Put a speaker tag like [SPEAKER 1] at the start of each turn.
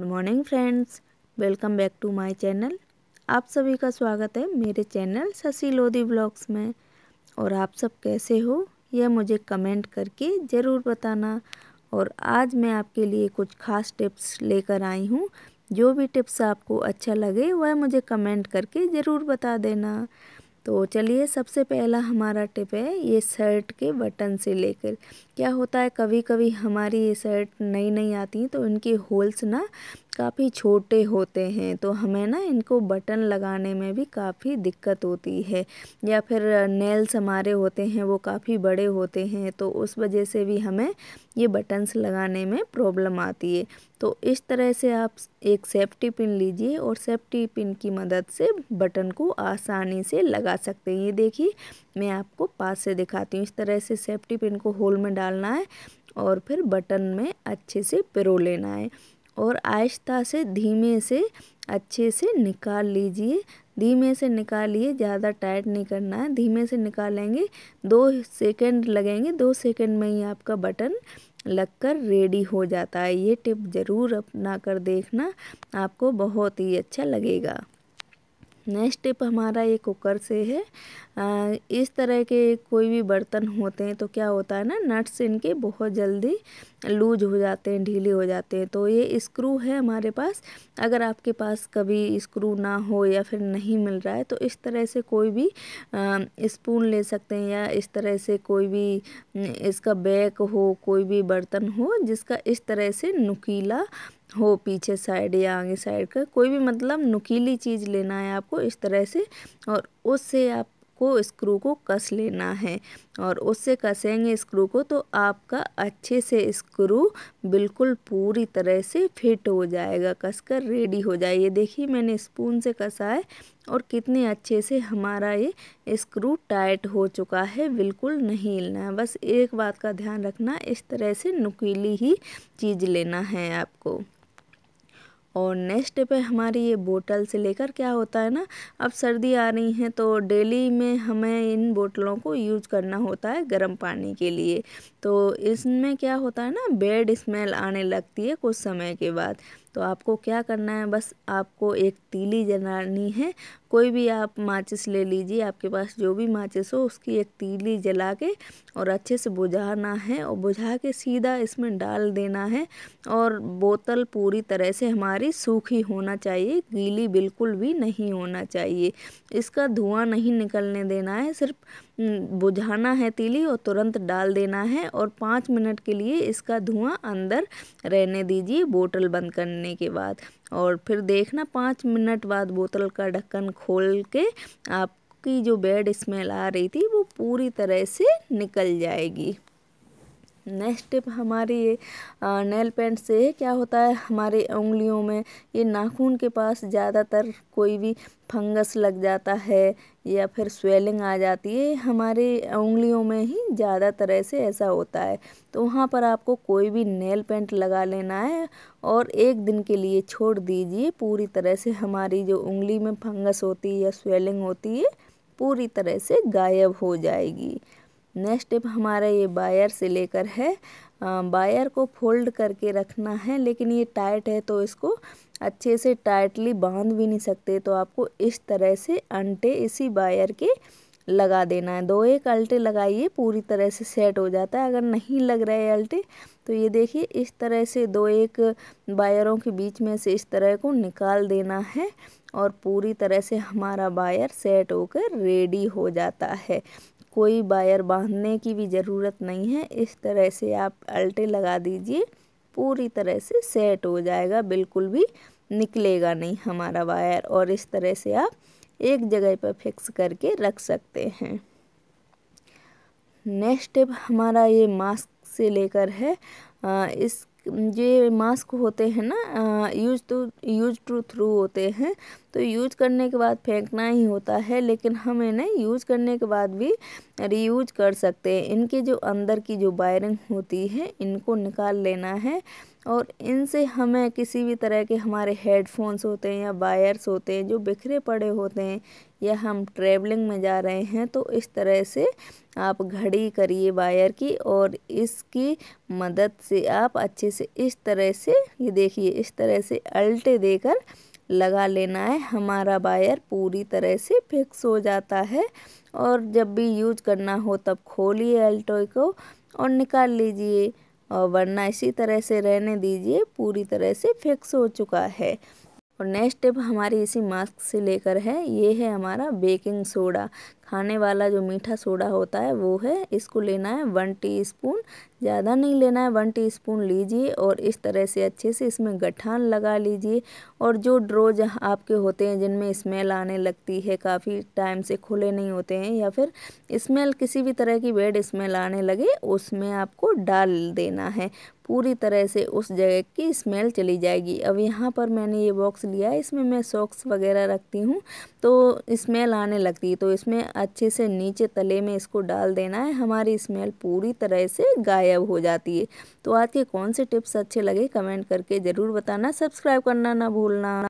[SPEAKER 1] good morning friends welcome back to my channel आप सभी का स्वागत है मेरे चैनल शशि लोधी ब्लॉग्स में और आप सब कैसे हो यह मुझे कमेंट करके ज़रूर बताना और आज मैं आपके लिए कुछ खास टिप्स लेकर आई हूँ जो भी टिप्स आपको अच्छा लगे वह मुझे कमेंट करके ज़रूर बता देना तो चलिए सबसे पहला हमारा टिप है ये शर्ट के बटन से लेकर क्या होता है कभी कभी हमारी ये शर्ट नई नई आती हैं तो इनके होल्स ना काफ़ी छोटे होते हैं तो हमें ना इनको बटन लगाने में भी काफ़ी दिक्कत होती है या फिर नेल्स हमारे होते हैं वो काफ़ी बड़े होते हैं तो उस वजह से भी हमें ये बटन्स लगाने में प्रॉब्लम आती है तो इस तरह से आप एक सेफ्टी पिन लीजिए और सेफ्टी पिन की मदद से बटन को आसानी से लगा सकते हैं ये देखिए मैं आपको पास से दिखाती हूँ इस तरह से सेफ्टी पिन को होल में डालना है और फिर बटन में अच्छे से पिरो लेना है और आहिस्ता से धीमे से अच्छे से निकाल लीजिए धीमे से निकालिए ज़्यादा टाइट नहीं करना है धीमे से निकालेंगे दो सेकंड लगेंगे दो सेकंड में ही आपका बटन लगकर रेडी हो जाता है ये टिप ज़रूर अपना कर देखना आपको बहुत ही अच्छा लगेगा नेक्स्ट स्टेप हमारा ये कुकर से है आ, इस तरह के कोई भी बर्तन होते हैं तो क्या होता है ना नट्स इनके बहुत जल्दी लूज हो जाते हैं ढीले हो जाते हैं तो ये स्क्रू है हमारे पास अगर आपके पास कभी स्क्रू ना हो या फिर नहीं मिल रहा है तो इस तरह से कोई भी स्पून ले सकते हैं या इस तरह से कोई भी इसका बैक हो कोई भी बर्तन हो जिसका इस तरह से नुकीला हो पीछे साइड या आगे साइड का कोई भी मतलब नुकीली चीज़ लेना है आपको इस तरह से और उससे आप को स्क्रू को कस लेना है और उससे कसेंगे स्क्रू को तो आपका अच्छे से स्क्रू बिल्कुल पूरी तरह से फिट हो जाएगा कसकर रेडी हो जाए देखिए मैंने स्पून से कसा है और कितने अच्छे से हमारा ये स्क्रू टाइट हो चुका है बिल्कुल नहीं हिलना है बस एक बात का ध्यान रखना इस तरह से नुकीली ही चीज़ लेना है आपको और नेक्स्ट पे हमारी ये बोतल से लेकर क्या होता है ना अब सर्दी आ रही है तो डेली में हमें इन बोतलों को यूज़ करना होता है गर्म पानी के लिए तो इसमें क्या होता है ना बेड स्मेल आने लगती है कुछ समय के बाद तो आपको क्या करना है बस आपको एक तीली जलानी है कोई भी आप माचिस ले लीजिए आपके पास जो भी माचिस हो उसकी एक तीली जला के और अच्छे से बुझाना है और बुझा के सीधा इसमें डाल देना है और बोतल पूरी तरह से हमारी सूखी होना चाहिए गीली बिल्कुल भी नहीं होना चाहिए इसका धुआं नहीं निकलने देना है सिर्फ हम्म, बुझाना है तीली और तुरंत डाल देना है और पाँच मिनट के लिए इसका धुआं अंदर रहने दीजिए बोतल बंद करने के बाद और फिर देखना पाँच मिनट बाद बोतल का ढक्कन खोल के आपकी जो बेड स्मेल आ रही थी वो पूरी तरह से निकल जाएगी नेक्स्ट स्टेप हमारी ये नेल पेंट से क्या होता है हमारे उंगलियों में ये नाखून के पास ज़्यादातर कोई भी फंगस लग जाता है या फिर स्वेलिंग आ जाती है हमारे उंगलियों में ही ज़्यादातर ऐसे ऐसा होता है तो वहाँ पर आपको कोई भी नेल पेंट लगा लेना है और एक दिन के लिए छोड़ दीजिए पूरी तरह से हमारी जो उंगली में फंगस होती है या स्वेलिंग होती है पूरी तरह से गायब हो जाएगी नेक्स्ट स्टेप हमारा ये बायर से लेकर है बायर को फोल्ड करके रखना है लेकिन ये टाइट है तो इसको अच्छे से टाइटली बांध भी नहीं सकते तो आपको इस तरह से अंटे इसी बायर के लगा देना है दो एक अल्टे लगाइए पूरी तरह से सेट हो जाता है अगर नहीं लग रहे अल्टे तो ये देखिए इस तरह से दो एक बायरों के बीच में से इस तरह को निकाल देना है और पूरी तरह से हमारा बायर सेट होकर रेडी हो जाता है कोई वायर बांधने की भी ज़रूरत नहीं है इस तरह से आप अल्टे लगा दीजिए पूरी तरह से सेट हो जाएगा बिल्कुल भी निकलेगा नहीं हमारा वायर और इस तरह से आप एक जगह पर फिक्स करके रख सकते हैं नेक्स्ट स्टेप हमारा ये मास्क से लेकर है इस ये मास्क होते हैं ना use to use to through होते हैं तो यूज करने के बाद फेंकना ही होता है लेकिन हम इन्हें यूज करने के बाद भी रीयूज कर सकते हैं इनके जो अंदर की जो वायरिंग होती है इनको निकाल लेना है और इनसे हमें किसी भी तरह के हमारे हेडफोन्स होते हैं या वायर्स होते हैं जो बिखरे पड़े होते हैं या हम ट्रैवलिंग में जा रहे हैं तो इस तरह से आप घड़ी करिए वायर की और इसकी मदद से आप अच्छे से इस तरह से ये देखिए इस तरह से अल्टे देकर लगा लेना है हमारा वायर पूरी तरह से फिक्स हो जाता है और जब भी यूज करना हो तब खोलिए अल्टो को और निकाल लीजिए और वरना इसी तरह से रहने दीजिए पूरी तरह से फिक्स हो चुका है और नेक्स्ट स्टेप हमारी इसी मास्क से लेकर है ये है हमारा बेकिंग सोडा खाने वाला जो मीठा सोडा होता है वो है इसको लेना है वन टीस्पून ज़्यादा नहीं लेना है वन टीस्पून लीजिए और इस तरह से अच्छे से इसमें गठान लगा लीजिए और जो ड्रोज आपके होते हैं जिनमें स्मेल आने लगती है काफ़ी टाइम से खुले नहीं होते हैं या फिर स्मेल किसी भी तरह की बेड स्मेल आने लगे उसमें आपको डाल देना है पूरी तरह से उस जगह की स्मेल चली जाएगी अब यहाँ पर मैंने ये बॉक्स लिया है इसमें मैं सॉक्स वगैरह रखती हूँ तो स्मेल आने लगती है तो इसमें अच्छे से नीचे तले में इसको डाल देना है हमारी स्मेल पूरी तरह से गायब हो जाती है तो आज के कौन से टिप्स अच्छे लगे कमेंट करके ज़रूर बताना सब्सक्राइब करना ना भूलना